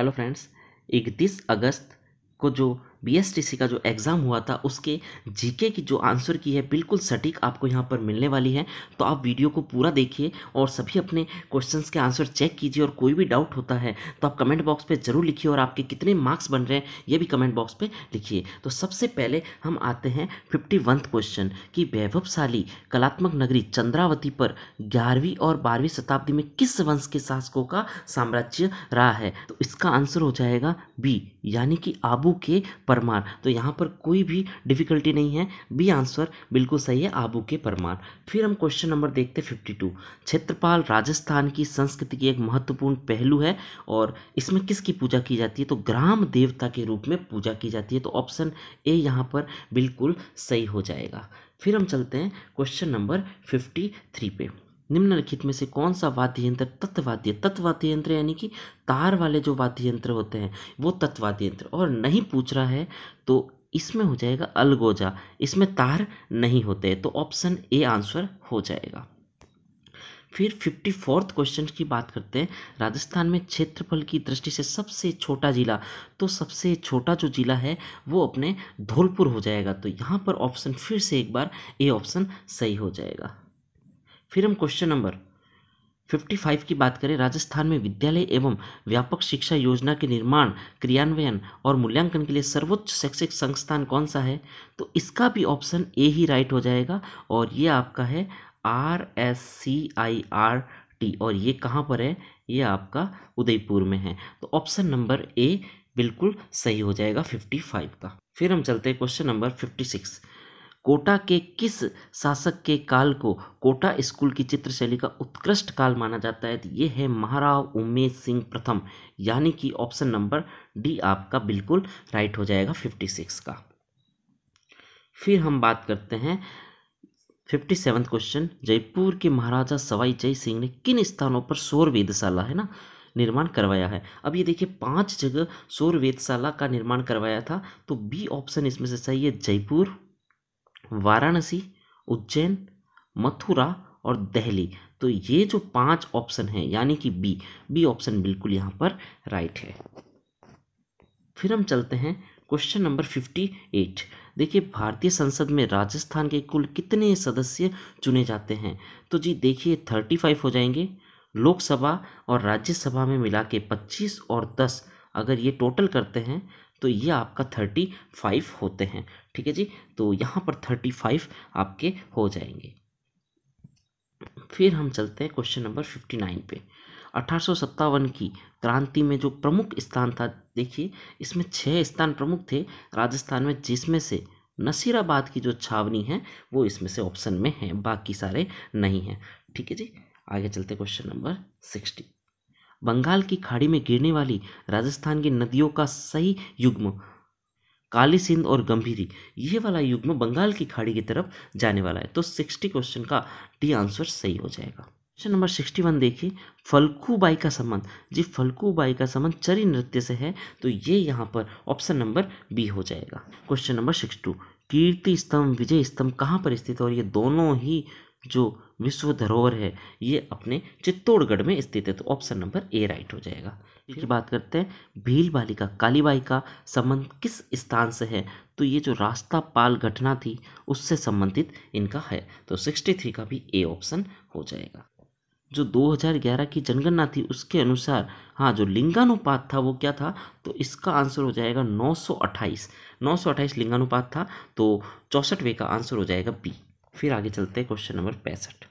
hello friends इकतीस अगस्त को जो बीएसटीसी का जो एग्ज़ाम हुआ था उसके जीके की जो आंसर की है बिल्कुल सटीक आपको यहाँ पर मिलने वाली है तो आप वीडियो को पूरा देखिए और सभी अपने क्वेश्चंस के आंसर चेक कीजिए और कोई भी डाउट होता है तो आप कमेंट बॉक्स पर ज़रूर लिखिए और आपके कितने मार्क्स बन रहे हैं ये भी कमेंट बॉक्स पर लिखिए तो सबसे पहले हम आते हैं फिफ्टी क्वेश्चन कि वैभवशाली कलात्मक नगरी चंद्रावती पर ग्यारहवीं और बारहवीं शताब्दी में किस वंश के शासकों का साम्राज्य रहा है तो इसका आंसर हो जाएगा बी यानी कि आबू के परमार तो यहाँ पर कोई भी डिफ़िकल्टी नहीं है बी आंसर बिल्कुल सही है आबू के परमार फिर हम क्वेश्चन नंबर देखते फिफ्टी टू क्षेत्रपाल राजस्थान की संस्कृति की एक महत्वपूर्ण पहलू है और इसमें किसकी पूजा की जाती है तो ग्राम देवता के रूप में पूजा की जाती है तो ऑप्शन ए यहाँ पर बिल्कुल सही हो जाएगा फिर हम चलते हैं क्वेश्चन नंबर फिफ्टी थ्री पे निम्नलिखित में से कौन सा वाद्य यंत्र तत्वाद्य तत्वाद्य यंत्र यानी कि तार वाले जो वाद्य यंत्र होते हैं वो तत्वाद्य यंत्र और नहीं पूछ रहा है तो इसमें हो जाएगा अलगोजा इसमें तार नहीं होते तो ऑप्शन ए आंसर हो जाएगा फिर फिफ्टी फोर्थ क्वेश्चन की बात करते हैं राजस्थान में क्षेत्रफल की दृष्टि से सबसे छोटा जिला तो सबसे छोटा जो जिला है वो अपने धौलपुर हो जाएगा तो यहाँ पर ऑप्शन फिर से एक बार ए ऑप्शन सही हो जाएगा फिर हम क्वेश्चन नंबर 55 की बात करें राजस्थान में विद्यालय एवं व्यापक शिक्षा योजना के निर्माण क्रियान्वयन और मूल्यांकन के लिए सर्वोच्च शैक्षिक संस्थान कौन सा है तो इसका भी ऑप्शन ए ही राइट हो जाएगा और ये आपका है R S C I R T और ये कहाँ पर है ये आपका उदयपुर में है तो ऑप्शन नंबर ए बिल्कुल सही हो जाएगा 55 का फिर हम चलते हैं क्वेश्चन नंबर 56 कोटा के किस शासक के काल को कोटा स्कूल की चित्रशैली का उत्कृष्ट काल माना जाता है तो ये है महाराव उमेश सिंह प्रथम यानी कि ऑप्शन नंबर डी आपका बिल्कुल राइट हो जाएगा फिफ्टी सिक्स का फिर हम बात करते हैं फिफ्टी सेवन क्वेश्चन जयपुर के महाराजा सवाई जय सिंह ने किन स्थानों पर शोर वेदशाला है ना निर्माण करवाया है अब ये देखिए पांच जगह सौर वेदशाला का निर्माण करवाया था तो बी ऑप्शन इसमें से सही है जयपुर वाराणसी उज्जैन मथुरा और दहली तो ये जो पांच ऑप्शन है यानी कि बी बी ऑप्शन बिल्कुल यहाँ पर राइट है फिर हम चलते हैं क्वेश्चन नंबर फिफ्टी एट देखिए भारतीय संसद में राजस्थान के कुल कितने सदस्य चुने जाते हैं तो जी देखिए थर्टी फाइव हो जाएंगे लोकसभा और राज्यसभा में मिला के पच्चीस और दस अगर ये टोटल करते हैं तो ये आपका थर्टी फाइव होते हैं ठीक है जी तो यहाँ पर थर्टी फाइव आपके हो जाएंगे फिर हम चलते हैं क्वेश्चन नंबर फिफ्टी नाइन पे अठारह की क्रांति में जो प्रमुख स्थान था देखिए इसमें छः स्थान प्रमुख थे राजस्थान में जिसमें से नसीराबाद की जो छावनी है वो इसमें से ऑप्शन में है बाकी सारे नहीं हैं ठीक है जी आगे चलते क्वेश्चन नंबर सिक्सटी बंगाल की खाड़ी में गिरने वाली राजस्थान की नदियों का सही युग्म काली सिंध और गंभीरी ये वाला युग्म बंगाल की खाड़ी की तरफ जाने वाला है तो सिक्सटी क्वेश्चन का डी आंसर सही हो जाएगा क्वेश्चन नंबर सिक्सटी वन देखिए फल्कूबाई का संबंध जी फलकूबाई का संबंध चरी नृत्य से है तो ये यहाँ पर ऑप्शन नंबर बी हो जाएगा question number six two Kirti Stambh Vijay स्तंभ कहाँ पर स्थित है और ये दोनों ही जो विश्व धरोहर है ये अपने चित्तौड़गढ़ में स्थित है तो ऑप्शन नंबर ए राइट हो जाएगा फिर बात करते हैं भील बालिका कालीबाई का संबंध किस स्थान से है तो ये जो रास्ता पाल घटना थी उससे संबंधित इनका है तो सिक्सटी थ्री का भी ए ऑप्शन हो जाएगा जो 2011 की जनगणना थी उसके अनुसार हाँ जो लिंगानुपात था वो क्या था तो इसका आंसर हो जाएगा नौ सौ लिंगानुपात था तो चौंसठवें का आंसर हो जाएगा बी फिर आगे चलते हैं क्वेश्चन नंबर पैंसठ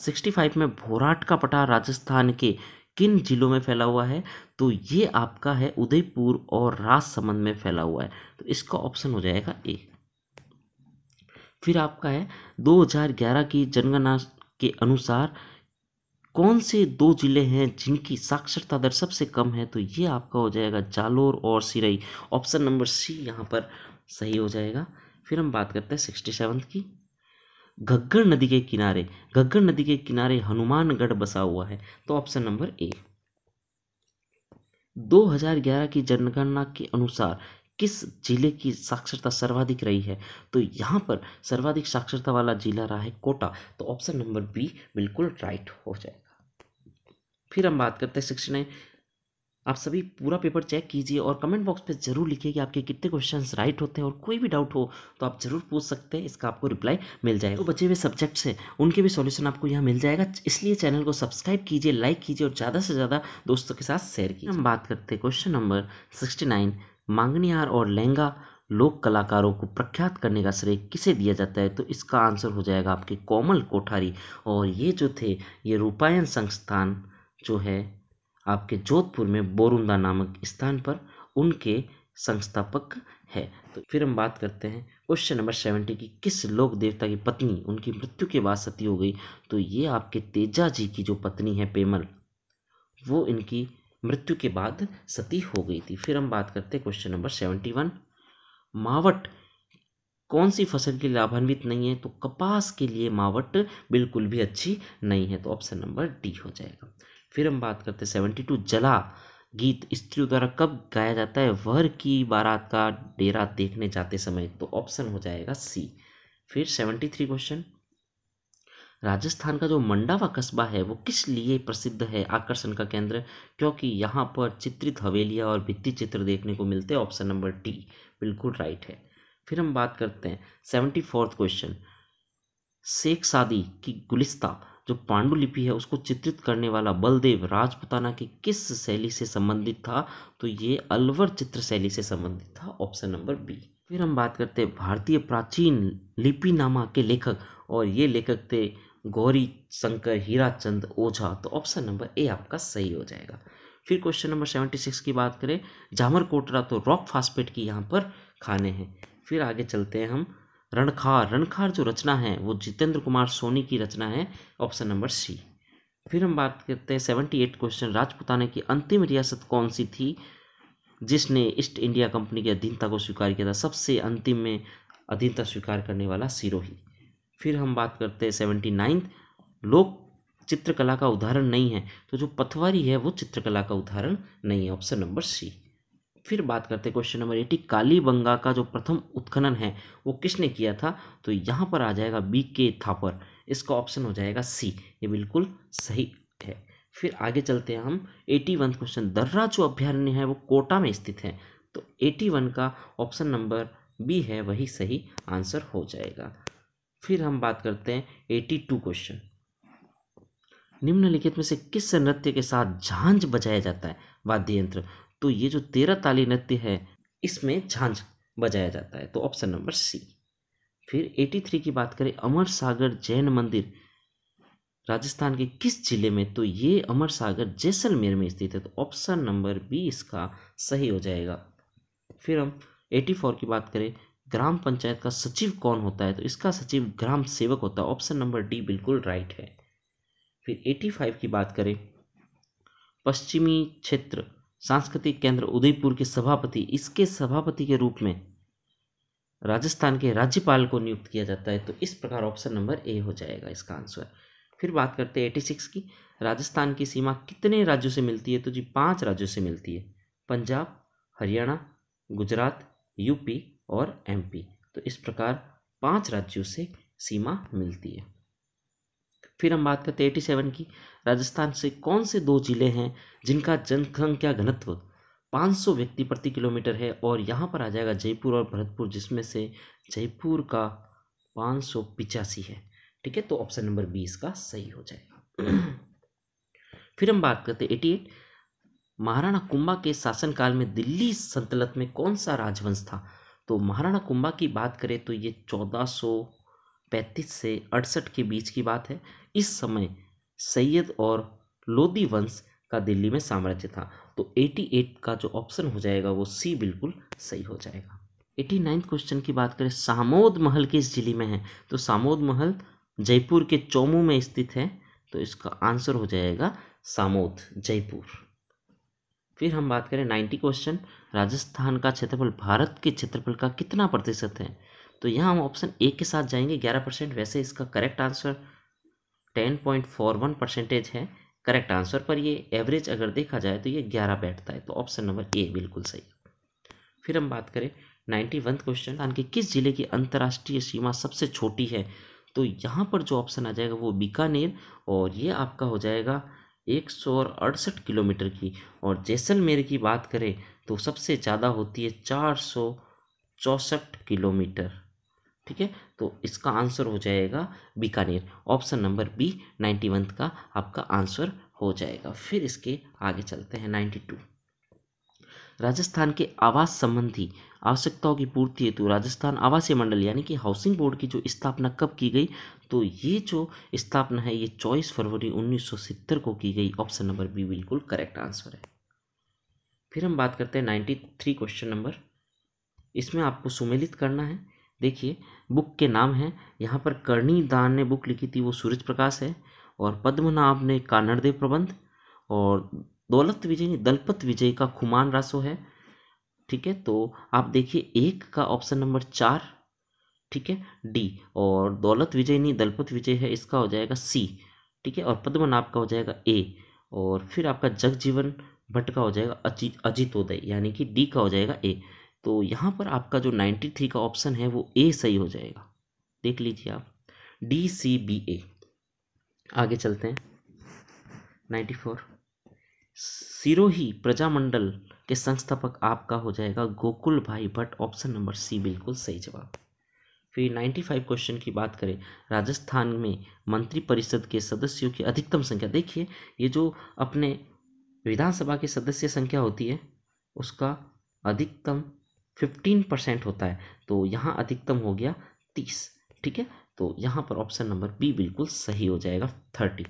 सिक्सटी फाइव में भोराट का पटा राजस्थान के किन जिलों में फैला हुआ है तो ये आपका है उदयपुर और राजसमंद में फैला हुआ है तो इसका ऑप्शन हो जाएगा ए फिर आपका है 2011 की जनगणना के अनुसार कौन से दो ज़िले हैं जिनकी साक्षरता दर सबसे कम है तो ये आपका हो जाएगा जालोर और सिरई ऑप्शन नंबर सी यहाँ पर सही हो जाएगा फिर हम बात करते हैं सिक्सटी सेवन की घग्गर नदी के किनारे घग्गर नदी के किनारे हनुमानगढ़ बसा हुआ है तो ऑप्शन नंबर ए 2011 की जनगणना के अनुसार किस जिले की साक्षरता सर्वाधिक रही है तो यहाँ पर सर्वाधिक साक्षरता वाला जिला रहा है कोटा तो ऑप्शन नंबर बी बिल्कुल राइट हो जाएगा फिर हम बात करते हैं सिक्सटी नाइन आप सभी पूरा पेपर चेक कीजिए और कमेंट बॉक्स पे जरूर लिखिए कि आपके कितने क्वेश्चंस राइट होते हैं और कोई भी डाउट हो तो आप जरूर पूछ सकते हैं इसका आपको रिप्लाई मिल जाएगा तो बचे हुए सब्जेक्ट्स हैं उनके भी सॉल्यूशन आपको यहाँ मिल जाएगा इसलिए चैनल को सब्सक्राइब कीजिए लाइक कीजिए और ज़्यादा से ज़्यादा दोस्तों के साथ शेयर कीजिए हम बात करते हैं क्वेश्चन नंबर सिक्सटी नाइन और लहंगा लोक कलाकारों को प्रख्यात करने का श्रेय किसे दिया जाता है तो इसका आंसर हो जाएगा आपके कोमल कोठारी और ये जो थे ये रूपायन संस्थान जो है आपके जोधपुर में बोरुंदा नामक स्थान पर उनके संस्थापक है तो फिर हम बात करते हैं क्वेश्चन नंबर सेवेंटी की किस लोक देवता की पत्नी उनकी मृत्यु के बाद सती हो गई तो ये आपके तेजा जी की जो पत्नी है पेमल वो इनकी मृत्यु के बाद सती हो गई थी फिर हम बात करते हैं क्वेश्चन नंबर सेवेंटी वन मावट कौन सी फसल के लिए लाभान्वित नहीं है तो कपास के लिए मावट बिल्कुल भी अच्छी नहीं है तो ऑप्शन नंबर डी हो जाएगा फिर हम बात करते हैं सेवेंटी टू जला गीत स्त्रियों द्वारा कब गाया जाता है वर की बारात का डेरा देखने जाते समय तो ऑप्शन हो जाएगा सी फिर सेवेंटी थ्री क्वेश्चन राजस्थान का जो मंडावा कस्बा है वो किस लिए प्रसिद्ध है आकर्षण का केंद्र क्योंकि यहाँ पर चित्रित हवेलियाँ और भित्ति चित्र देखने को मिलते हैं ऑप्शन नंबर डी बिल्कुल राइट है फिर हम बात करते हैं सेवेंटी फोर्थ क्वेश्चन शेख सादी की गुलिस्ता जो पांडुलिपि है उसको चित्रित करने वाला बलदेव राजपुताना की किस शैली से संबंधित था तो ये अलवर चित्र शैली से संबंधित था ऑप्शन नंबर बी फिर हम बात करते हैं भारतीय प्राचीन लिपिनामा के लेखक और ये लेखक थे गौरी शंकर हीराचंद ओझा तो ऑप्शन नंबर ए आपका सही हो जाएगा फिर क्वेश्चन नंबर सेवेंटी सिक्स की बात करें जामर कोटरा तो रॉक फास्पेट की यहाँ पर खाने हैं फिर आगे चलते हैं हम रणखार रणखार जो रचना है वो जितेंद्र कुमार सोनी की रचना है ऑप्शन नंबर सी फिर हम बात करते हैं सेवेंटी एट क्वेश्चन राजपुताना की अंतिम रियासत कौन सी थी जिसने ईस्ट इंडिया कंपनी की अधीनता को स्वीकार किया था सबसे अंतिम में अधीनता स्वीकार करने वाला सिरोही फिर हम बात करते हैं सेवेंटी नाइन्थ लोक चित्रकला का उदाहरण नहीं है तो जो पथवारी है वो चित्रकला का उदाहरण नहीं है ऑप्शन नंबर सी फिर बात करते हैं question number eighty Kalibanga का जो प्रथम उत्खनन है वो किसने किया था तो यहाँ पर आ जाएगा बी के थापर इसका ऑप्शन हो जाएगा सी ये बिल्कुल सही है फिर आगे चलते हैं हम एटी वन क्वेश्चन दर्रा जो अभ्यारण्य है वो कोटा में स्थित है तो एटी वन का ऑप्शन नंबर बी है वही सही आंसर हो जाएगा फिर हम बात करते हैं एटी टू क्वेश्चन निम्नलिखित में से किस नृत्य के साथ झांझ बजाया जाता है वाद्य यंत्र तो ये जो तेरह ताली नृत्य है इसमें झांझ बजाया जाता है तो ऑप्शन नंबर सी फिर 83 की बात करें अमर सागर जैन मंदिर राजस्थान के किस जिले में तो ये अमर सागर जैसलमेर में स्थित है तो ऑप्शन नंबर बी इसका सही हो जाएगा फिर हम 84 की बात करें ग्राम पंचायत का सचिव कौन होता है तो इसका सचिव ग्राम सेवक होता है ऑप्शन नंबर डी बिल्कुल राइट है फिर 85 की बात करें पश्चिमी क्षेत्र सांस्कृतिक केंद्र उदयपुर के सभापति इसके सभापति के रूप में राजस्थान के राज्यपाल को नियुक्त किया जाता है तो इस प्रकार ऑप्शन नंबर ए हो जाएगा इसका आंसर फिर बात करते हैं एटी सिक्स की राजस्थान की सीमा कितने राज्यों से मिलती है तो जी पाँच राज्यों से मिलती है पंजाब हरियाणा गुजरात यूपी और एमपी तो इस प्रकार पांच राज्यों से सीमा मिलती है फिर हम बात करते हैं एटी सेवन की राजस्थान से कौन से दो जिले हैं जिनका जनसंख्या घनत्व 500 व्यक्ति प्रति किलोमीटर है और यहाँ पर आ जाएगा जयपुर और भरतपुर जिसमें से जयपुर का पाँच है ठीक है तो ऑप्शन नंबर बी इसका सही हो जाएगा फिर हम बात करते एटी एट महाराणा कुंभा के शासनकाल में दिल्ली संतलत में कौन सा राजवंश था तो महाराणा कुंभा की बात करें तो ये चौदह सौ पैंतीस से अड़सठ के बीच की बात है इस समय सैयद और लोदी वंश का दिल्ली में साम्राज्य था तो 88 का जो ऑप्शन हो जाएगा वो सी बिल्कुल सही हो जाएगा एटी नाइन्थ क्वेश्चन की बात करें सामोद महल किस जिले में है तो सामोद महल जयपुर के चौमू में स्थित है तो इसका आंसर हो जाएगा सामोद जयपुर फिर हम बात करें नाइन्टी क्वेश्चन राजस्थान का क्षेत्रफल भारत के क्षेत्रफल का कितना प्रतिशत है तो यहाँ हम ऑप्शन ए के साथ जाएंगे ग्यारह परसेंट वैसे इसका correct answer ten point four one percentage है करेक्ट आंसर पर ये एवरेज अगर देखा जाए तो ये ग्यारह बैठता है तो ऑप्शन नंबर ए बिल्कुल सही फिर हम बात करें नाइन्टी वन क्वेश्चन के किस जिले की अंतर्राष्ट्रीय सीमा सबसे छोटी है तो यहाँ पर जो ऑप्शन आ जाएगा वो बीकानेर और ये आपका हो जाएगा एक सौ अड़सठ किलोमीटर की और जैसलमेर की बात करें तो सबसे ज़्यादा होती है चार सौ चौंसठ किलोमीटर ठीक है तो इसका आंसर हो जाएगा Bikaner option number B ninety one का आपका आंसर हो जाएगा फिर इसके आगे चलते हैं नाइन्टी टू राजस्थान के आवास संबंधी आवश्यकताओं की पूर्ति हेतु राजस्थान आवासीय मंडल यानी कि हाउसिंग बोर्ड की जो स्थापना कब की गई तो ये जो स्थापना है ये चौबीस फरवरी उन्नीस को की गई ऑप्शन नंबर बी बिल्कुल करेक्ट आंसर है फिर हम बात करते हैं नाइन्टी थ्री क्वेश्चन नंबर इसमें आपको सुमेलित करना है देखिए बुक के नाम हैं यहाँ पर करणी दान ने बुक लिखी थी वो सूरज प्रकाश है और पद्मनाभ ने कानड़देव प्रबंध और दौलत विजय ने दलपत विजय का खुमान रासो है ठीक है तो आप देखिए एक का ऑप्शन नंबर चार ठीक है डी और दौलत विजय नहीं दलपत विजय है इसका हो जाएगा सी ठीक है और पद्मनाभ का हो जाएगा ए और फिर आपका जगजीवन भट्ट का हो जाएगा अजीत अजितोदय यानी कि डी का हो जाएगा ए तो यहाँ पर आपका जो नाइन्टी थ्री का ऑप्शन है वो ए सही हो जाएगा देख लीजिए आप डी सी बी ए आगे चलते हैं नाइन्टी फोर सिरोही प्रजामंडल के संस्थापक आपका हो जाएगा गोकुल भाई भट्ट ऑप्शन नंबर सी बिल्कुल सही जवाब फिर नाइन्टी फाइव क्वेश्चन की बात करें राजस्थान में मंत्रिपरिषद के सदस्यों की अधिकतम संख्या देखिए ये जो अपने विधानसभा के सदस्य संख्या होती है उसका अधिकतम फिफ्टीन परसेंट होता है तो यहाँ अधिकतम हो गया तीस ठीक है तो यहाँ पर ऑप्शन नंबर बी बिल्कुल सही हो जाएगा थर्टी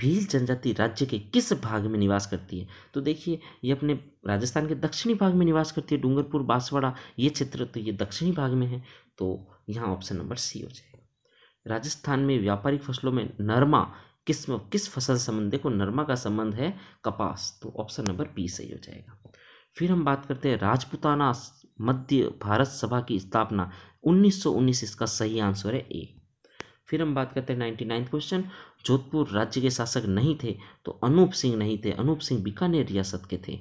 भील जनजाति राज्य के किस भाग में निवास करती है तो देखिए ये अपने राजस्थान के दक्षिणी भाग में निवास करती है डूंगरपुर बांसवाड़ा ये क्षेत्र तो ये दक्षिणी भाग में है तो यहाँ ऑप्शन नंबर सी हो जाएगा राजस्थान में व्यापारिक फसलों में नरमा किस किस फसल संबंध देखो नरमा का संबंध है कपास तो ऑप्शन नंबर बी सही हो जाएगा फिर हम बात करते हैं राजपुताना मध्य भारत सभा की स्थापना 1919 इसका सही आंसर है ए फिर हम बात करते हैं नाइन्टी क्वेश्चन जोधपुर राज्य के शासक नहीं थे तो अनूप सिंह नहीं थे अनूप सिंह बीकानेर रियासत के थे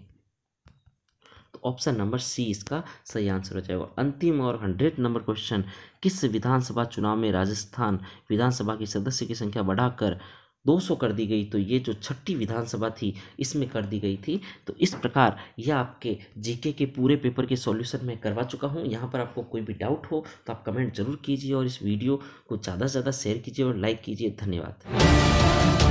तो ऑप्शन नंबर सी इसका सही आंसर हो जाएगा अंतिम और हंड्रेड नंबर क्वेश्चन किस विधानसभा चुनाव में राजस्थान विधानसभा की सदस्य की संख्या बढ़ाकर 200 कर दी गई तो ये जो छठी विधानसभा थी इसमें कर दी गई थी तो इस प्रकार यह आपके जीके के पूरे पेपर के सॉल्यूशन में करवा चुका हूँ यहाँ पर आपको कोई भी डाउट हो तो आप कमेंट जरूर कीजिए और इस वीडियो को ज़्यादा से ज़्यादा शेयर कीजिए और लाइक कीजिए धन्यवाद